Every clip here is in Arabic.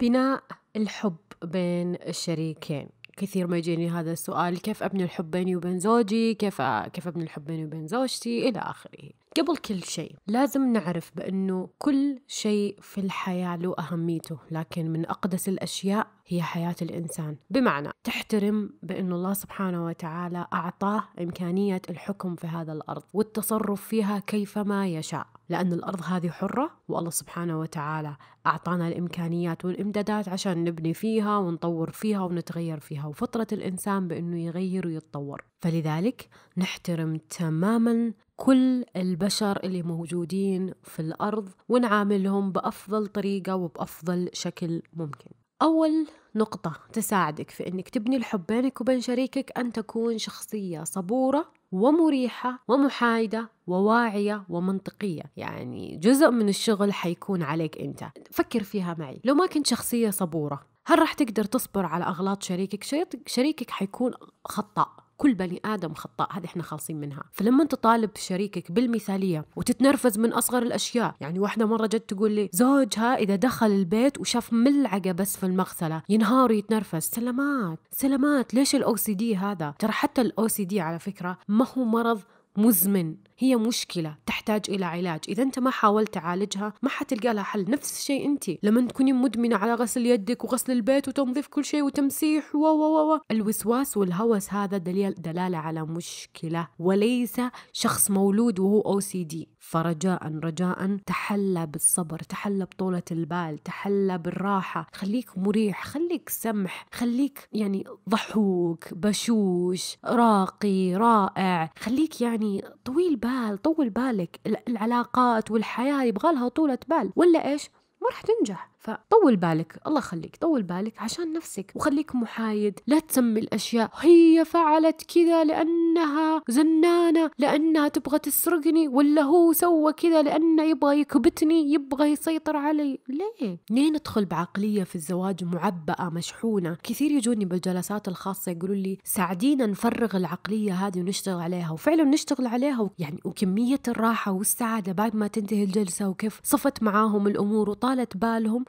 بناء الحب بين الشريكين كثير ما يجيني هذا السؤال كيف أبني الحب بيني وبين زوجي كيف كيف أبني الحب بيني وبين زوجتي إلى آخره قبل كل شيء لازم نعرف بأنه كل شيء في الحياة له أهميته لكن من أقدس الأشياء هي حياة الإنسان بمعنى تحترم بأن الله سبحانه وتعالى أعطاه إمكانية الحكم في هذا الأرض والتصرف فيها كيفما يشاء لأن الأرض هذه حرة والله سبحانه وتعالى أعطانا الإمكانيات والإمدادات عشان نبني فيها ونطور فيها ونتغير فيها وفطرة الإنسان بأنه يغير ويتطور فلذلك نحترم تماما كل البشر اللي موجودين في الأرض ونعاملهم بأفضل طريقة وبأفضل شكل ممكن أول نقطة تساعدك في أنك تبني الحب بينك وبين شريكك أن تكون شخصية صبورة ومريحة ومحايدة وواعية ومنطقية يعني جزء من الشغل حيكون عليك أنت فكر فيها معي لو ما كنت شخصية صبورة هل راح تقدر تصبر على أغلاط شريكك؟ شريكك حيكون خطأ كل بني آدم خطاء هذه احنا خالصين منها فلما انت تطالب شريكك بالمثالية وتتنرفز من أصغر الأشياء يعني واحدة مرة جت تقول لي زوجها إذا دخل البيت وشاف ملعقة بس في المغسلة ينهار ويتنرفز سلامات سلامات ليش الأو سي دي هذا ترى حتى الأو سي دي على فكرة ما هو مرض مزمن هي مشكله تحتاج الى علاج اذا انت ما حاولت تعالجها ما حتلقى لها حل نفس الشيء انت لما تكوني مدمنه على غسل يدك وغسل البيت وتنظيف كل شيء وتمسيح و و و الوسواس والهوس هذا دليل دلاله على مشكله وليس شخص مولود وهو او سي دي فرجاء رجاء تحلى بالصبر تحلى بطولة البال تحلى بالراحة خليك مريح خليك سمح خليك يعني ضحوك بشوش راقي رائع خليك يعني طويل بال طول بالك العلاقات والحياة يبغالها طولة بال ولا إيش ما راح تنجح فطول بالك الله خليك طول بالك عشان نفسك وخليك محايد لا تسمي الأشياء هي فعلت كذا لأنها زنانة لأنها تبغى تسرقني ولا هو سوى كذا لأنه يبغى يكبتني يبغى يسيطر علي ليه؟ ليه ندخل بعقلية في الزواج معبأة مشحونة كثير يجوني بالجلسات الخاصة يقولوا لي ساعدينا نفرغ العقلية هذه ونشتغل عليها وفعلا نشتغل عليها يعني وكمية الراحة والسعادة بعد ما تنتهي الجلسة وكيف صفت معاهم الأمور وطالت بالهم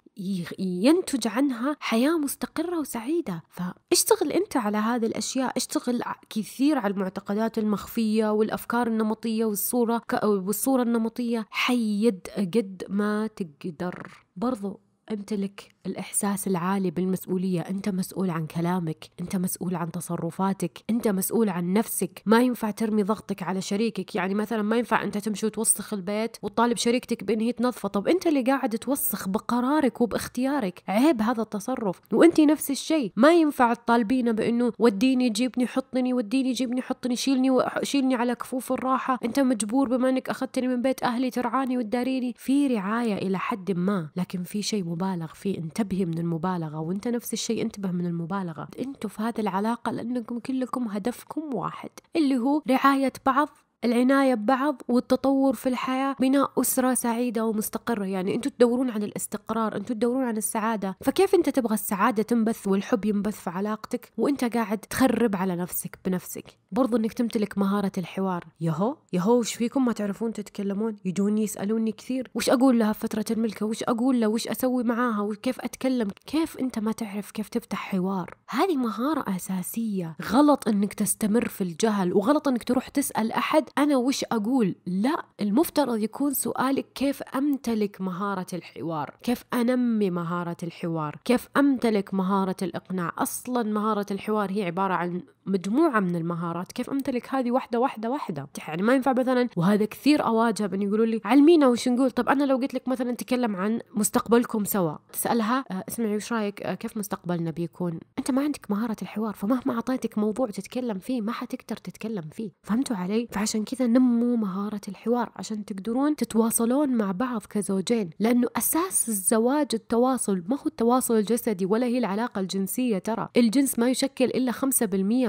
ينتج عنها حياة مستقرة وسعيدة فاشتغل أنت على هذه الأشياء اشتغل كثير على المعتقدات المخفية والأفكار النمطية والصورة والصورة النمطية حيد قد ما تقدر برضو امتلك الإحساس العالي بالمسؤولية أنت مسؤول عن كلامك أنت مسؤول عن تصرفاتك أنت مسؤول عن نفسك ما ينفع ترمي ضغطك على شريكك يعني مثلا ما ينفع أنت تمشي وتوسخ البيت وتطالب شريكتك بأن هي تنظفه طب أنت اللي قاعد توسخ بقرارك وباختيارك عيب هذا التصرف وأنت نفس الشيء ما ينفع تطالبينه بأنه وديني جيبني حطني وديني جيبني حطني شيلني شيلني على كفوف الراحة أنت مجبور بما أنك أخذتني من بيت أهلي ترعاني وتداريني في رعاية إلى حد ما لكن في شيء مبالغ فيه انتبهي من المبالغة وانت نفس الشيء انتبه من المبالغة انتوا في هذه العلاقة لانكم كلكم هدفكم واحد اللي هو رعاية بعض العناية ببعض والتطور في الحياة بناء أسرة سعيدة ومستقرة يعني أنتوا تدورون عن الاستقرار أنتوا تدورون عن السعادة فكيف أنت تبغى السعادة تنبث والحب ينبث في علاقتك وأنت قاعد تخرب على نفسك بنفسك برضو أنك تمتلك مهارة الحوار يهو يهو وش فيكم ما تعرفون تتكلمون يجوني يسألوني كثير وش أقول لها فترة الملكة وش أقول له وش أسوي معاها وكيف أتكلم كيف أنت ما تعرف كيف تفتح حوار هذه مهارة أساسية غلط أنك تستمر في الجهل وغلط أنك تروح تسأل أحد أنا وش أقول لا المفترض يكون سؤالك كيف أمتلك مهارة الحوار كيف أنمي مهارة الحوار كيف أمتلك مهارة الإقناع أصلا مهارة الحوار هي عبارة عن مجموعة من المهارات كيف أمتلك هذه واحدة واحدة واحدة يعني ما ينفع مثلا وهذا كثير أواجه من يقولوا لي علمينا وش نقول طب أنا لو قلت لك مثلا تكلم عن مستقبلكم سوا تسألها آه، اسمعي وش رايك آه، كيف مستقبلنا بيكون أنت ما عندك مهارة الحوار فمهما أعطيتك موضوع تتكلم فيه ما حتقدر تتكلم فيه فهمتوا علي فعشان كذا نموا مهارة الحوار عشان تقدرون تتواصلون مع بعض كزوجين لأنه أساس الزواج التواصل ما هو التواصل الجسدي ولا هي العلاقة الجنسية ترى الجنس ما يشكل إلا 5%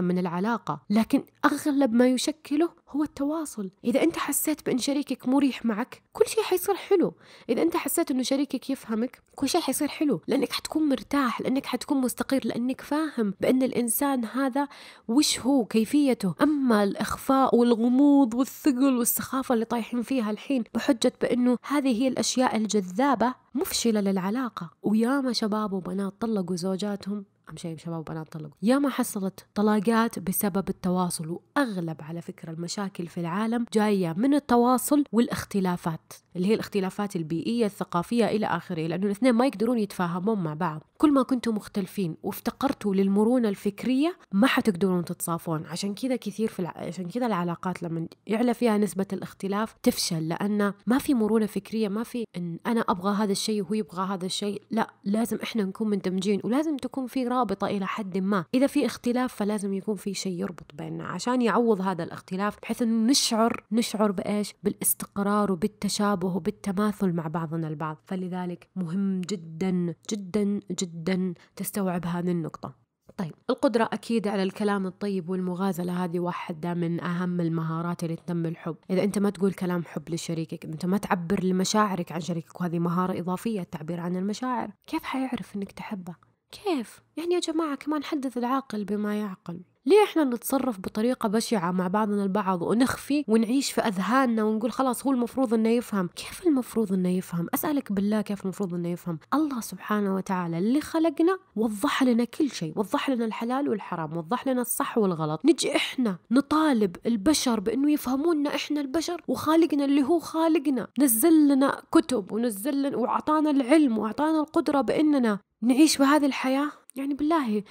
من العلاقة لكن أغلب ما يشكله هو التواصل إذا أنت حسيت بأن شريكك مريح معك كل شيء حيصير حلو إذا أنت حسيت أنه شريكك يفهمك كل شيء حيصير حلو لأنك حتكون مرتاح لأنك حتكون مستقر لأنك فاهم بأن الإنسان هذا وش هو كيفيته أما الإخفاء والغموض الغموض والثقل والسخافة اللي طايحين فيها الحين بحجة بأنه هذه هي الأشياء الجذابة مفشلة للعلاقة وياما شباب وبنات طلقوا زوجاتهم أهم شيء شباب وبنات طلقوا يا ما حصلت طلاقات بسبب التواصل وأغلب على فكرة المشاكل في العالم جاية من التواصل والاختلافات اللي هي الاختلافات البيئية الثقافية إلى آخره لأنه الاثنين ما يقدرون يتفاهمون مع بعض كل ما كنتم مختلفين وافتقرتوا للمرونة الفكرية ما حتقدرون تتصافون عشان كذا كثير في الع... عشان كذا العلاقات لما يعلى فيها نسبة الاختلاف تفشل لأن ما في مرونة فكرية ما في إن أنا أبغى هذا الشيء وهو يبغى هذا الشيء لا لازم إحنا نكون مندمجين ولازم تكون في رابطة إلى حد ما إذا في اختلاف فلازم يكون في شيء يربط بيننا عشان يعوض هذا الاختلاف بحيث أنه نشعر نشعر بإيش بالاستقرار وبالتشابه وبالتماثل مع بعضنا البعض فلذلك مهم جدا جدا جدا تستوعب هذه النقطة طيب القدرة أكيد على الكلام الطيب والمغازلة هذه واحدة من أهم المهارات اللي تنمي الحب إذا أنت ما تقول كلام حب لشريكك أنت ما تعبر لمشاعرك عن شريكك وهذه مهارة إضافية التعبير عن المشاعر كيف حيعرف أنك تحبه كيف؟ يعني يا جماعة كمان حدث العاقل بما يعقل ليه احنا نتصرف بطريقة بشعة مع بعضنا البعض ونخفي ونعيش في أذهاننا ونقول خلاص هو المفروض إنه يفهم كيف المفروض إنه يفهم أسألك بالله كيف المفروض إنه يفهم الله سبحانه وتعالى اللي خلقنا وضح لنا كل شيء وضح لنا الحلال والحرام وضح لنا الصح والغلط نجي احنا نطالب البشر بأنه يفهمونا احنا البشر وخالقنا اللي هو خالقنا نزل لنا كتب ونزل لنا وأعطانا العلم وأعطانا القدرة بأننا نعيش بهذه الحياة يعني بالله يا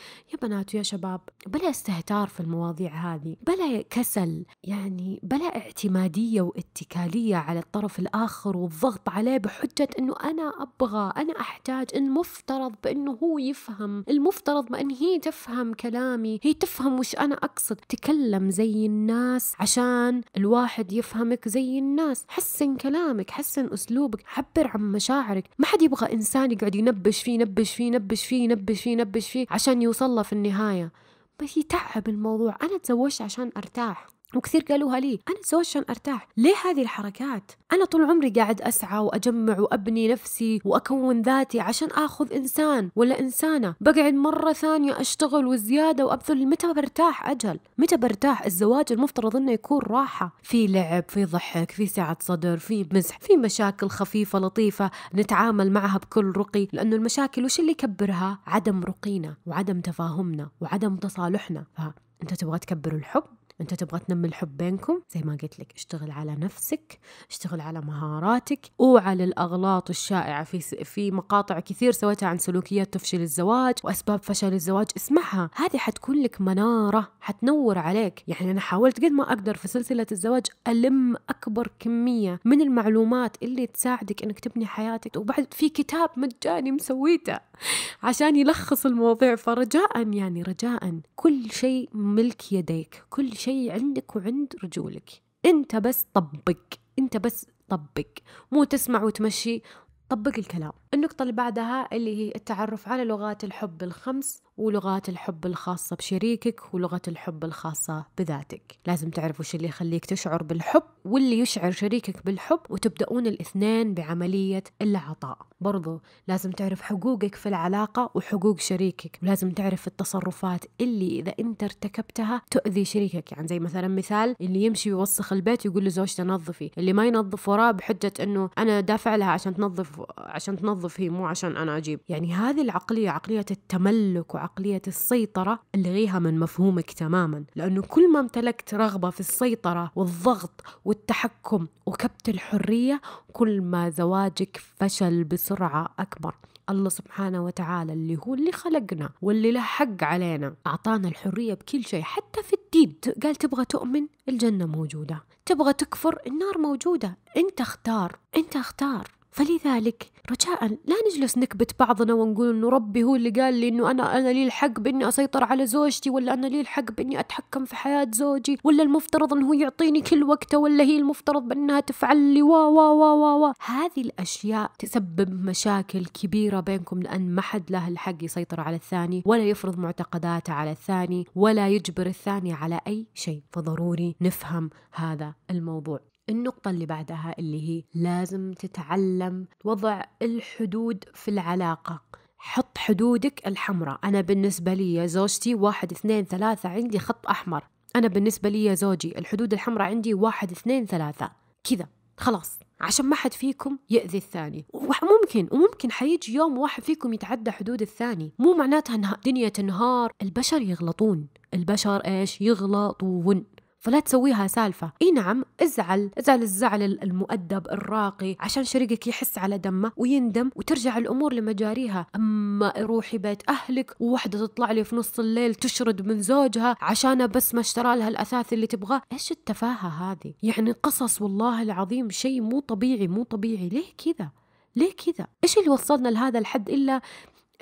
بنات ويا شباب بلا استهتار في المواضيع هذه بلا كسل يعني بلا اعتمادية واتكالية على الطرف الآخر والضغط عليه بحجة أنه أنا أبغى أنا أحتاج المفترض بأنه هو يفهم المفترض بأن هي تفهم كلامي هي تفهم وش أنا أقصد تكلم زي الناس عشان الواحد يفهمك زي الناس حسن كلامك حسن أسلوبك عبر عن مشاعرك ما حد يبغى إنسان يقعد ينبش فيه نبش فيه نبش فيه نبش فيه نبش, فيه نبش يخبش فيه عشان يوصل له في النهاية بس يتعب الموضوع أنا تزوجت عشان أرتاح وكثير قالوها لي انا تزوجت عشان ارتاح ليه هذه الحركات انا طول عمري قاعد اسعى واجمع وابني نفسي واكون ذاتي عشان اخذ انسان ولا انسانه بقعد مره ثانيه اشتغل وزياده وابذل متى برتاح اجل متى برتاح الزواج المفترض انه يكون راحه في لعب في ضحك في سعه صدر في مزح في مشاكل خفيفه لطيفه نتعامل معها بكل رقي لانه المشاكل وش اللي يكبرها عدم رقينا وعدم تفاهمنا وعدم تصالحنا فانت تبغى تكبر الحب انت تبغى تنمي الحب بينكم زي ما قلت لك اشتغل على نفسك اشتغل على مهاراتك اوعى للاغلاط الشائعه في س... في مقاطع كثير سويتها عن سلوكيات تفشل الزواج واسباب فشل الزواج اسمعها هذه حتكون لك مناره حتنور عليك يعني انا حاولت قد ما اقدر في سلسله الزواج الم اكبر كميه من المعلومات اللي تساعدك انك تبني حياتك وبعد في كتاب مجاني مسويته عشان يلخص المواضيع فرجاء يعني رجاء كل شيء ملك يديك كل شيء شيء عندك وعند رجولك انت بس طبق انت بس طبق مو تسمع وتمشي طبق الكلام النقطة اللي بعدها اللي هي التعرف على لغات الحب الخمس ولغات الحب الخاصة بشريكك ولغة الحب الخاصة بذاتك لازم تعرف وش اللي يخليك تشعر بالحب واللي يشعر شريكك بالحب وتبدأون الاثنين بعملية العطاء برضو لازم تعرف حقوقك في العلاقة وحقوق شريكك ولازم تعرف التصرفات اللي إذا أنت ارتكبتها تؤذي شريكك يعني زي مثلا مثال اللي يمشي يوسخ البيت يقول لزوجته نظفي اللي ما ينظف وراه بحجة أنه أنا دافع لها عشان تنظف عشان تنظف هي مو عشان أنا أجيب يعني هذه العقلية عقلية التملك عقلية السيطرة الغيها من مفهومك تماما لأنه كل ما امتلكت رغبة في السيطرة والضغط والتحكم وكبت الحرية كل ما زواجك فشل بسرعة أكبر الله سبحانه وتعالى اللي هو اللي خلقنا واللي له حق علينا أعطانا الحرية بكل شيء حتى في الدين قال تبغى تؤمن الجنة موجودة تبغى تكفر النار موجودة انت اختار انت اختار فلذلك رجاء لا نجلس نكبت بعضنا ونقول انه ربي هو اللي قال لي انه انا انا لي الحق باني اسيطر على زوجتي ولا انا لي الحق باني اتحكم في حياه زوجي ولا المفترض انه هو يعطيني كل وقته ولا هي المفترض بانها تفعل لي وا وا وا وا, وا. هذه الاشياء تسبب مشاكل كبيره بينكم لان ما حد له الحق يسيطر على الثاني ولا يفرض معتقداته على الثاني ولا يجبر الثاني على اي شيء فضروري نفهم هذا الموضوع النقطة اللي بعدها اللي هي لازم تتعلم وضع الحدود في العلاقة حط حدودك الحمراء أنا بالنسبة لي زوجتي واحد اثنين ثلاثة عندي خط أحمر أنا بالنسبة لي زوجي الحدود الحمراء عندي واحد اثنين ثلاثة كذا خلاص عشان ما حد فيكم يأذي الثاني وممكن وممكن حيجي يوم واحد فيكم يتعدى حدود الثاني مو معناتها انها دنيا تنهار البشر يغلطون البشر ايش يغلطون فلا تسويها سالفة اي نعم ازعل ازعل الزعل المؤدب الراقي عشان شريكك يحس على دمه ويندم وترجع الامور لمجاريها اما روحي بيت اهلك ووحدة تطلع لي في نص الليل تشرد من زوجها عشان بس ما اشترى لها الاثاث اللي تبغاه ايش التفاهة هذه يعني قصص والله العظيم شيء مو طبيعي مو طبيعي ليه كذا ليه كذا ايش اللي وصلنا لهذا الحد الا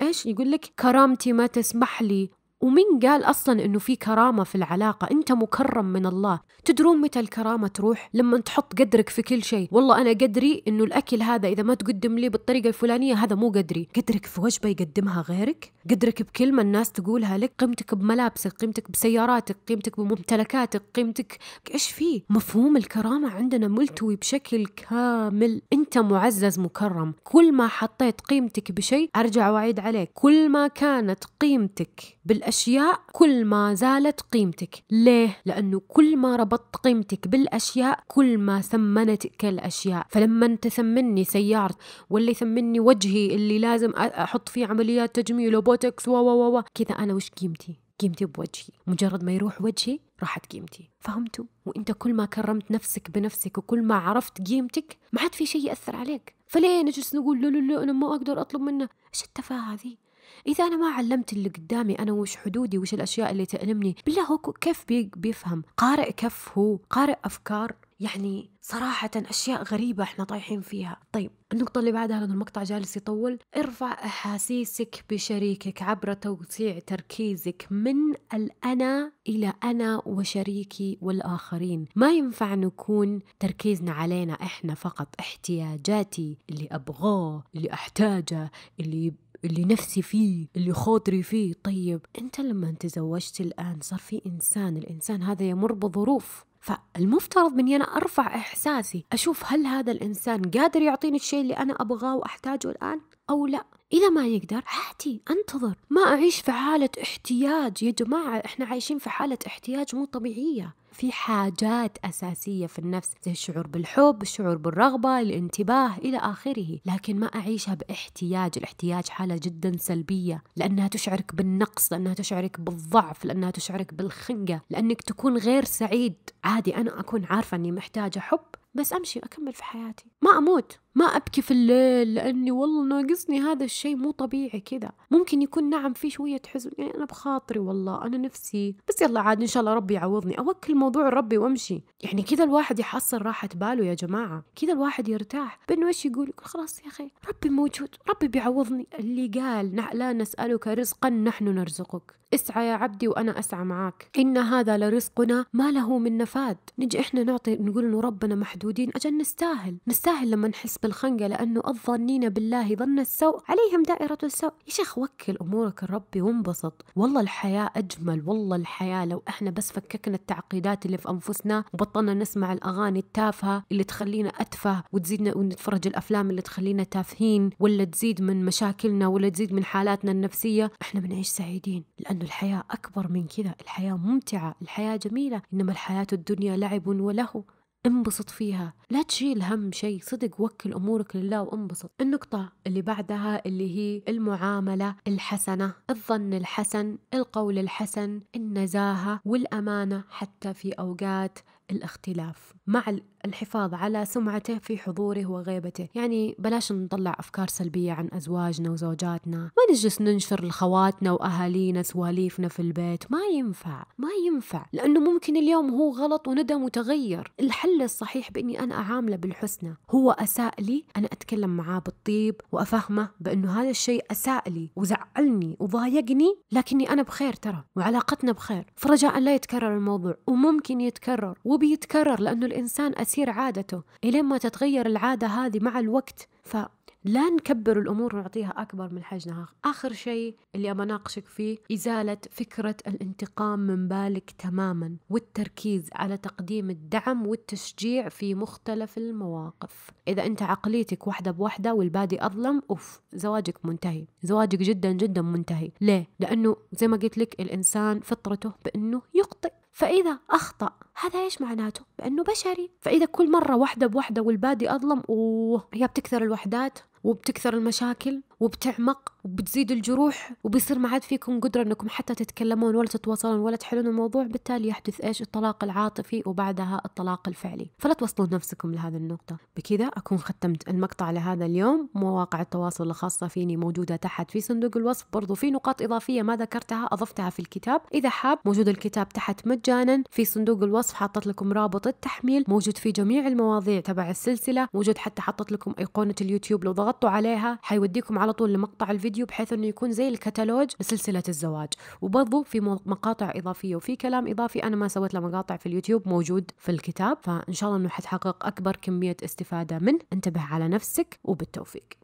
ايش يقول لك كرامتي ما تسمح لي ومن قال أصلا إنه في كرامة في العلاقة أنت مكرم من الله تدرون متى الكرامة تروح لما تحط قدرك في كل شيء والله أنا قدري إنه الأكل هذا إذا ما تقدم لي بالطريقة الفلانية هذا مو قدري قدرك في وجبة يقدمها غيرك قدرك بكلمة الناس تقولها لك قيمتك بملابسك قيمتك بسياراتك قيمتك بممتلكاتك قيمتك إيش فيه مفهوم الكرامة عندنا ملتوي بشكل كامل أنت معزز مكرم كل ما حطيت قيمتك بشيء أرجع وأعيد عليك كل ما كانت قيمتك بالأشياء الأشياء كل ما زالت قيمتك ليه؟ لأنه كل ما ربطت قيمتك بالأشياء كل ما ثمنتك الأشياء فلما تثمني سيارة ولا يثمني وجهي اللي لازم أحط فيه عمليات تجميل وبوتكس و و و كذا أنا وش قيمتي؟ قيمتي بوجهي مجرد ما يروح وجهي راحت قيمتي فهمتوا وانت كل ما كرمت نفسك بنفسك وكل ما عرفت قيمتك ما عاد في شيء ياثر عليك فليه نجلس نقول لا لا لا انا ما اقدر اطلب منه ايش التفاهه ذي إذا أنا ما علمت اللي قدامي أنا وش حدودي وش الأشياء اللي تألمني بالله هو كيف بيفهم قارئ كف هو قارئ أفكار يعني صراحة أشياء غريبة إحنا طايحين فيها طيب النقطة اللي بعدها لأن المقطع جالس يطول ارفع أحاسيسك بشريكك عبر توسيع تركيزك من الأنا إلى أنا وشريكي والآخرين ما ينفع نكون تركيزنا علينا إحنا فقط احتياجاتي اللي أبغاه اللي أحتاجه اللي اللي نفسي فيه اللي خاطري فيه طيب انت لما تزوجت الان صار في انسان الانسان هذا يمر بظروف فالمفترض مني أنا أرفع إحساسي أشوف هل هذا الإنسان قادر يعطيني الشيء اللي أنا أبغاه وأحتاجه الآن أو لا إذا ما يقدر عادي أنتظر ما أعيش في حالة احتياج يا جماعة إحنا عايشين في حالة احتياج مو طبيعية في حاجات أساسية في النفس زي الشعور بالحب الشعور بالرغبة الانتباه إلى آخره لكن ما أعيشها باحتياج الاحتياج حالة جدا سلبية لأنها تشعرك بالنقص لأنها تشعرك بالضعف لأنها تشعرك بالخنقة لأنك تكون غير سعيد عادي أنا أكون عارفة أني محتاجة حب بس أمشي أكمل في حياتي ما أموت ما أبكي في الليل لأني والله ناقصني هذا الشيء مو طبيعي كذا ممكن يكون نعم في شوية حزن يعني أنا بخاطري والله أنا نفسي بس يلا عاد إن شاء الله ربي يعوضني أوكل الموضوع ربي وأمشي يعني كذا الواحد يحصل راحة باله يا جماعة كذا الواحد يرتاح بأنه إيش يقول يقول خلاص يا أخي ربي موجود ربي بيعوضني اللي قال لا نسألك رزقا نحن نرزقك اسعى يا عبدي وأنا أسعى معك إن هذا لرزقنا ما له من نفاد نجي إحنا نعطي نقول إنه ربنا محدودين أجل نستاهل نستاهل لما نحس بالخنقة لأنه الظانين بالله ظن السوء عليهم دائرة السوء يا شيخ وكل أمورك لربي وانبسط والله الحياة أجمل والله الحياة لو إحنا بس فككنا التعقيدات اللي في أنفسنا وبطلنا نسمع الأغاني التافهة اللي تخلينا أتفه وتزيدنا ونتفرج الأفلام اللي تخلينا تافهين ولا تزيد من مشاكلنا ولا تزيد من حالاتنا النفسية إحنا بنعيش سعيدين لأنه الحياة أكبر من كذا الحياة ممتعة الحياة جميلة إنما الحياة الدنيا لعب ولهو انبسط فيها لا تشيل هم شيء صدق وكل أمورك لله وانبسط النقطة اللي بعدها اللي هي المعاملة الحسنة الظن الحسن القول الحسن النزاهة والأمانة حتى في أوقات الاختلاف مع الحفاظ على سمعته في حضوره وغيبته يعني بلاش نطلع أفكار سلبية عن أزواجنا وزوجاتنا ما نجلس ننشر لخواتنا وأهالينا سواليفنا في البيت ما ينفع ما ينفع لأنه ممكن اليوم هو غلط وندم وتغير الحل الصحيح بإني أنا أعامله بالحسنى هو أساء لي أنا أتكلم معاه بالطيب وأفهمه بأنه هذا الشيء أساء لي وزعلني وضايقني لكني أنا بخير ترى وعلاقتنا بخير فرجاء لا يتكرر الموضوع وممكن يتكرر وبيتكرر لأنه الإنسان أسير عادته إلين ما تتغير العادة هذه مع الوقت ف لا نكبر الأمور ونعطيها أكبر من حجمها آخر شيء اللي أبى أناقشك فيه إزالة فكرة الانتقام من بالك تماما والتركيز على تقديم الدعم والتشجيع في مختلف المواقف إذا أنت عقليتك واحدة بوحدة والبادي أظلم أوف زواجك منتهي زواجك جدا جدا منتهي ليه؟ لأنه زي ما قلت لك الإنسان فطرته بأنه يخطئ فإذا أخطأ هذا إيش معناته؟ بأنه بشري فإذا كل مرة واحدة بواحدة والبادي أظلم أوه هي بتكثر الوحدات وبتكثر المشاكل وبتعمق وبتزيد الجروح وبيصير ما عاد فيكم قدرة انكم حتى تتكلمون ولا تتواصلون ولا تحلون الموضوع بالتالي يحدث ايش الطلاق العاطفي وبعدها الطلاق الفعلي فلا توصلون نفسكم لهذه النقطة بكذا اكون ختمت المقطع لهذا اليوم مواقع التواصل الخاصة فيني موجودة تحت في صندوق الوصف برضو في نقاط اضافية ما ذكرتها اضفتها في الكتاب اذا حاب موجود الكتاب تحت مجانا في صندوق الوصف حطت لكم رابط التحميل موجود في جميع المواضيع تبع السلسلة موجود حتى حطت لكم ايقونة اليوتيوب لو ضغطتوا عليها حيوديكم على على طول لمقطع الفيديو بحيث انه يكون زي الكتالوج لسلسله الزواج وبرضو في مقاطع اضافيه وفي كلام اضافي انا ما سويت له مقاطع في اليوتيوب موجود في الكتاب فان شاء الله انه حتحقق اكبر كميه استفاده منه انتبه على نفسك وبالتوفيق